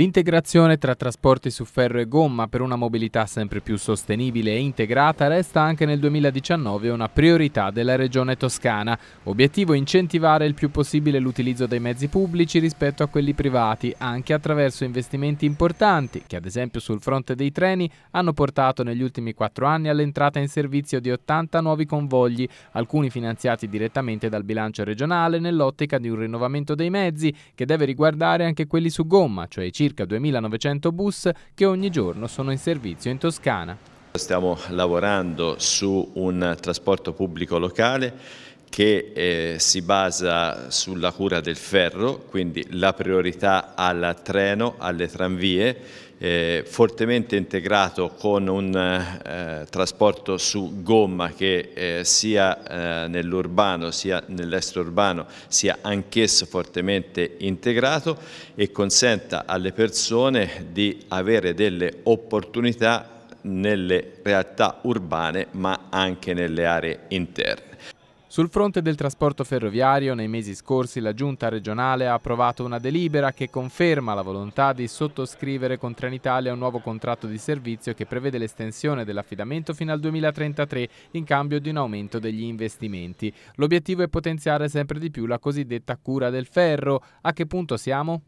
L'integrazione tra trasporti su ferro e gomma per una mobilità sempre più sostenibile e integrata resta anche nel 2019 una priorità della Regione Toscana, obiettivo incentivare il più possibile l'utilizzo dei mezzi pubblici rispetto a quelli privati, anche attraverso investimenti importanti che ad esempio sul fronte dei treni hanno portato negli ultimi quattro anni all'entrata in servizio di 80 nuovi convogli, alcuni finanziati direttamente dal bilancio regionale nell'ottica di un rinnovamento dei mezzi che deve riguardare anche quelli su gomma, cioè i circa circa 2.900 bus che ogni giorno sono in servizio in Toscana. Stiamo lavorando su un trasporto pubblico locale che eh, si basa sulla cura del ferro, quindi la priorità al treno, alle tranvie, eh, fortemente integrato con un eh, trasporto su gomma che eh, sia eh, nell'urbano sia nell'estrorbano sia anch'esso fortemente integrato e consenta alle persone di avere delle opportunità nelle realtà urbane ma anche nelle aree interne. Sul fronte del trasporto ferroviario, nei mesi scorsi la Giunta regionale ha approvato una delibera che conferma la volontà di sottoscrivere con Trenitalia un nuovo contratto di servizio che prevede l'estensione dell'affidamento fino al 2033 in cambio di un aumento degli investimenti. L'obiettivo è potenziare sempre di più la cosiddetta cura del ferro. A che punto siamo?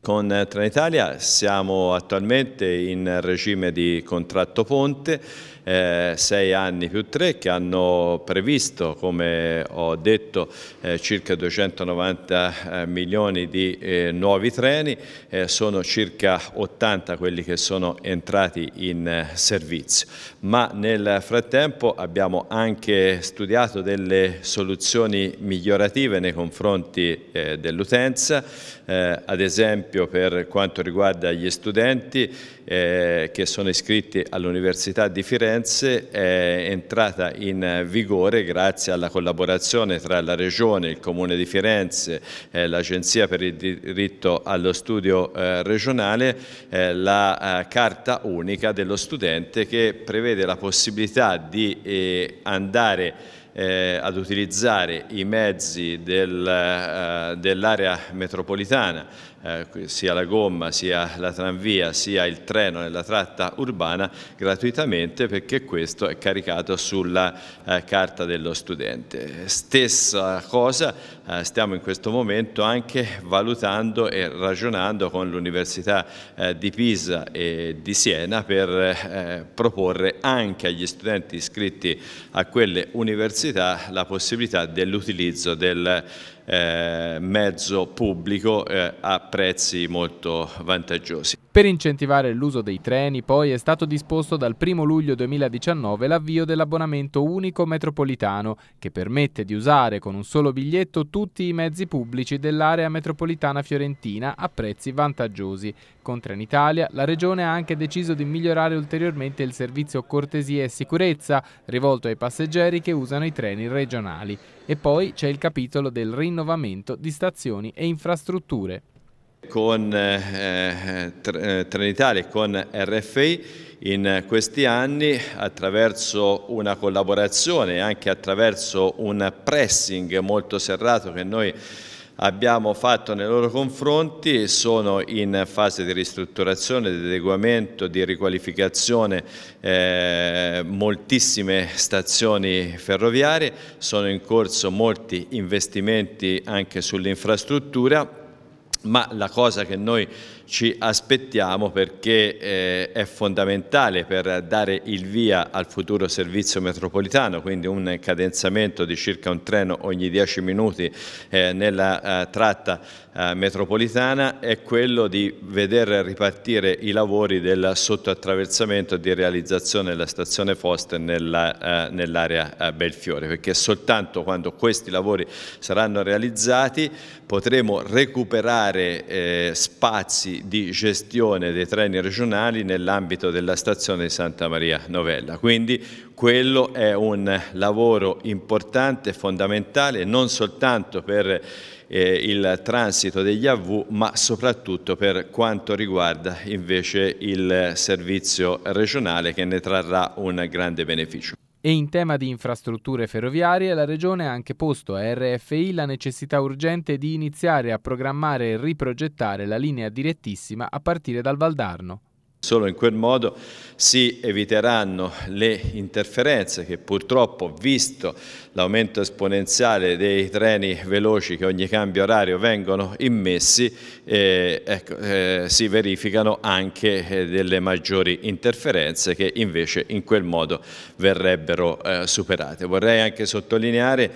Con Trenitalia siamo attualmente in regime di contratto ponte, eh, sei anni più tre che hanno previsto, come ho detto, eh, circa 290 eh, milioni di eh, nuovi treni, eh, sono circa 80 quelli che sono entrati in servizio. Ma nel frattempo abbiamo anche studiato delle soluzioni migliorative nei confronti dell'utenza, ad esempio esempio per quanto riguarda gli studenti eh, che sono iscritti all'Università di Firenze è entrata in vigore grazie alla collaborazione tra la Regione, il Comune di Firenze, eh, l'Agenzia per il diritto allo studio eh, regionale, eh, la eh, carta unica dello studente che prevede la possibilità di eh, andare eh, ad utilizzare i mezzi del, eh, dell'area metropolitana eh, sia la gomma, sia la tranvia, sia il treno nella tratta urbana gratuitamente perché questo è caricato sulla eh, carta dello studente. Stessa cosa eh, stiamo in questo momento anche valutando e ragionando con l'Università eh, di Pisa e di Siena per eh, proporre anche agli studenti iscritti a quelle università la possibilità dell'utilizzo del eh, mezzo pubblico eh, a prezzi molto vantaggiosi. Per incentivare l'uso dei treni poi è stato disposto dal 1 luglio 2019 l'avvio dell'abbonamento unico metropolitano che permette di usare con un solo biglietto tutti i mezzi pubblici dell'area metropolitana fiorentina a prezzi vantaggiosi. Con Trenitalia la regione ha anche deciso di migliorare ulteriormente il servizio cortesia e sicurezza rivolto ai passeggeri che usano i treni regionali. E poi c'è il capitolo del rinnovamento di stazioni e infrastrutture. Con eh, eh, eh Trenitalia e con RFI in questi anni attraverso una collaborazione e anche attraverso un pressing molto serrato che noi abbiamo fatto nei loro confronti e sono in fase di ristrutturazione, di adeguamento, di riqualificazione eh, moltissime stazioni ferroviarie, sono in corso molti investimenti anche sull'infrastruttura, ma la cosa che noi ci aspettiamo perché eh, è fondamentale per dare il via al futuro servizio metropolitano, quindi un cadenzamento di circa un treno ogni 10 minuti eh, nella eh, tratta eh, metropolitana, è quello di vedere ripartire i lavori del sottoattraversamento di realizzazione della stazione Foster eh, nell'area nell eh, Belfiore, perché soltanto quando questi lavori saranno realizzati potremo recuperare spazi di gestione dei treni regionali nell'ambito della stazione di Santa Maria Novella. Quindi quello è un lavoro importante, fondamentale, non soltanto per eh, il transito degli AV, ma soprattutto per quanto riguarda invece il servizio regionale che ne trarrà un grande beneficio. E in tema di infrastrutture ferroviarie la Regione ha anche posto a RFI la necessità urgente di iniziare a programmare e riprogettare la linea direttissima a partire dal Valdarno. Solo in quel modo si eviteranno le interferenze che purtroppo, visto l'aumento esponenziale dei treni veloci che ogni cambio orario vengono immessi, eh, ecco, eh, si verificano anche eh, delle maggiori interferenze che invece in quel modo verrebbero eh, superate. Vorrei anche sottolineare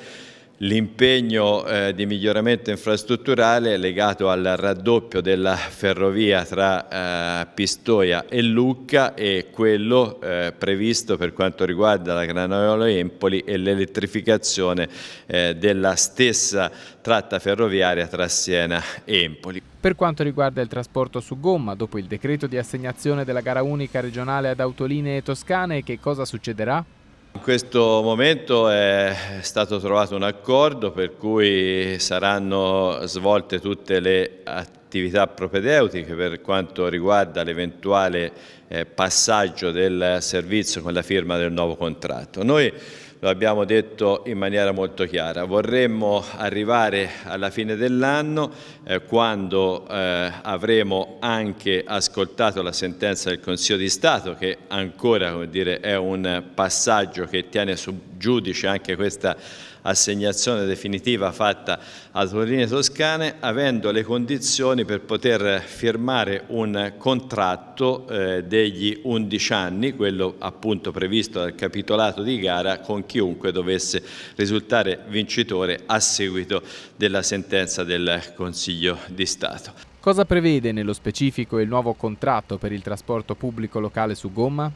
L'impegno eh, di miglioramento infrastrutturale legato al raddoppio della ferrovia tra eh, Pistoia e Lucca e quello eh, previsto per quanto riguarda la Granaiola Empoli e l'elettrificazione eh, della stessa tratta ferroviaria tra Siena e Empoli. Per quanto riguarda il trasporto su gomma, dopo il decreto di assegnazione della gara unica regionale ad autolinee toscane, che cosa succederà? In questo momento è stato trovato un accordo per cui saranno svolte tutte le attività propedeutiche per quanto riguarda l'eventuale eh, passaggio del servizio con la firma del nuovo contratto. Noi lo abbiamo detto in maniera molto chiara. Vorremmo arrivare alla fine dell'anno eh, quando eh, avremo anche ascoltato la sentenza del Consiglio di Stato che ancora dire, è un passaggio che tiene su giudice anche questa assegnazione definitiva fatta a Torrine Toscane avendo le condizioni per poter firmare un contratto eh, degli 11 anni, quello appunto previsto dal capitolato di gara con chiunque dovesse risultare vincitore a seguito della sentenza del Consiglio di Stato. Cosa prevede nello specifico il nuovo contratto per il trasporto pubblico locale su gomma?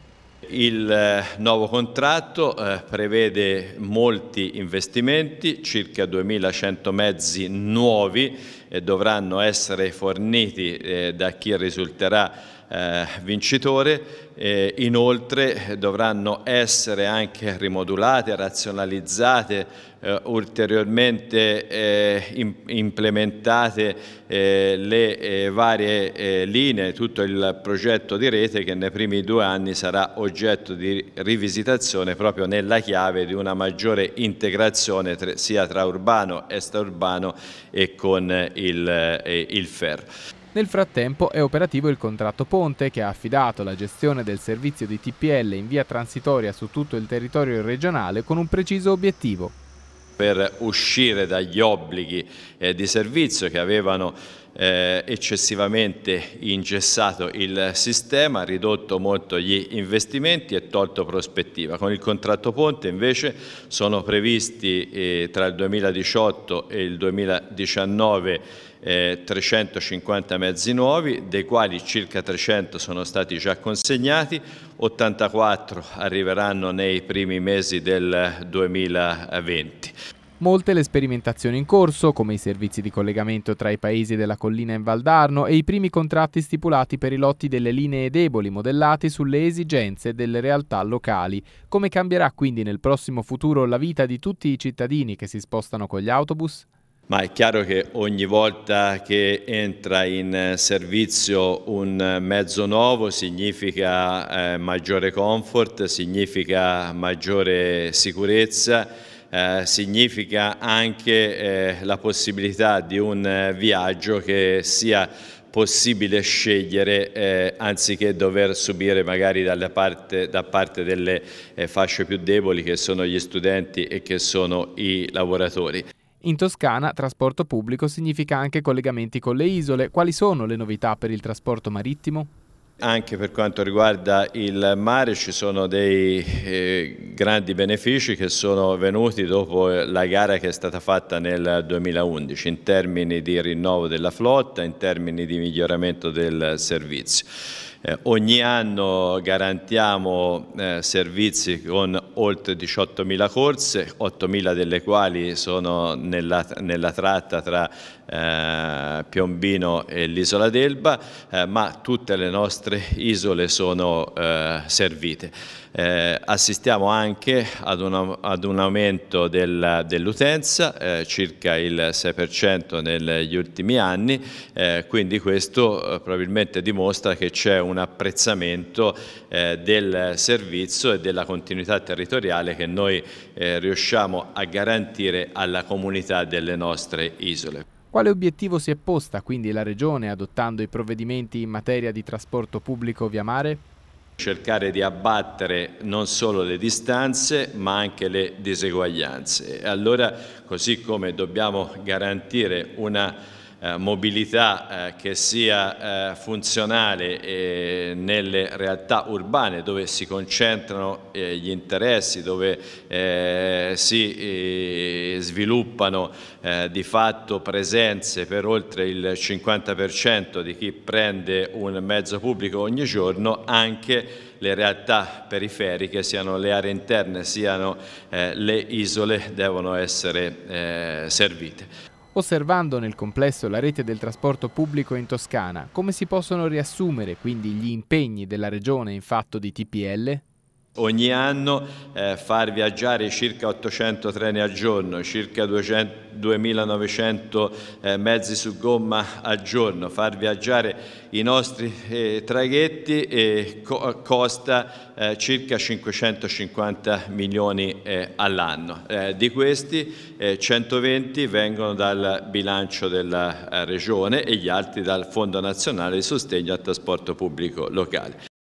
Il eh, nuovo contratto eh, prevede molti investimenti, circa 2.100 mezzi nuovi eh, dovranno essere forniti da chi risulterà eh, vincitore, eh, inoltre dovranno essere anche rimodulate, razionalizzate, eh, ulteriormente eh, in, implementate eh, le eh, varie linee, tutto il progetto di rete che nei primi due anni sarà oggetto di rivisitazione proprio nella chiave di una maggiore integrazione tra, sia tra urbano, extraurbano e con il, il ferro. Nel frattempo è operativo il contratto Ponte che ha affidato la gestione del servizio di TPL in via transitoria su tutto il territorio regionale con un preciso obiettivo. Per uscire dagli obblighi eh, di servizio che avevano eh, eccessivamente ingessato il sistema, ridotto molto gli investimenti e tolto prospettiva. Con il contratto ponte invece sono previsti eh, tra il 2018 e il 2019 eh, 350 mezzi nuovi, dei quali circa 300 sono stati già consegnati, 84 arriveranno nei primi mesi del 2020. Molte le sperimentazioni in corso, come i servizi di collegamento tra i paesi della collina in Val d'Arno e i primi contratti stipulati per i lotti delle linee deboli modellati sulle esigenze delle realtà locali. Come cambierà quindi nel prossimo futuro la vita di tutti i cittadini che si spostano con gli autobus? ma è chiaro che ogni volta che entra in eh, servizio un eh, mezzo nuovo significa eh, maggiore comfort, significa maggiore sicurezza, eh, significa anche eh, la possibilità di un eh, viaggio che sia possibile scegliere eh, anziché dover subire magari parte, da parte delle eh, fasce più deboli che sono gli studenti e che sono i lavoratori. In Toscana trasporto pubblico significa anche collegamenti con le isole. Quali sono le novità per il trasporto marittimo? Anche per quanto riguarda il mare ci sono dei eh, grandi benefici che sono venuti dopo la gara che è stata fatta nel 2011 in termini di rinnovo della flotta, in termini di miglioramento del servizio. Eh, ogni anno garantiamo eh, servizi con oltre 18.000 corse, 8.000 delle quali sono nella, nella tratta tra eh, Piombino e l'isola d'Elba, eh, ma tutte le nostre isole sono eh, servite. Eh, assistiamo anche ad, una, ad un aumento del, dell'utenza, circa il 6% negli ultimi anni, quindi questo probabilmente dimostra che c'è un un apprezzamento eh, del servizio e della continuità territoriale che noi eh, riusciamo a garantire alla comunità delle nostre isole. Quale obiettivo si è posta quindi la Regione adottando i provvedimenti in materia di trasporto pubblico via mare? cercare di abbattere non solo le distanze ma anche le diseguaglianze. Allora, così come dobbiamo garantire una eh, mobilità eh, che sia eh, funzionale nelle realtà urbane dove si concentrano gli interessi, dove si sviluppano di fatto presenze per oltre il 50% di chi prende un mezzo pubblico ogni giorno, anche le realtà periferiche, siano le aree interne, siano le isole, devono essere servite. Osservando nel complesso la rete del trasporto pubblico in Toscana, come si possono riassumere quindi gli impegni della Regione in fatto di TPL? Ogni anno eh, far viaggiare circa 800 treni al giorno, circa 200, 2.900 eh, mezzi su gomma al giorno, far viaggiare i nostri eh, traghetti co costa eh, circa 550 milioni eh, all'anno. Eh, di questi 120 vengono dal bilancio della Regione e gli altri dal Fondo Nazionale di Sostegno al Trasporto Pubblico Locale.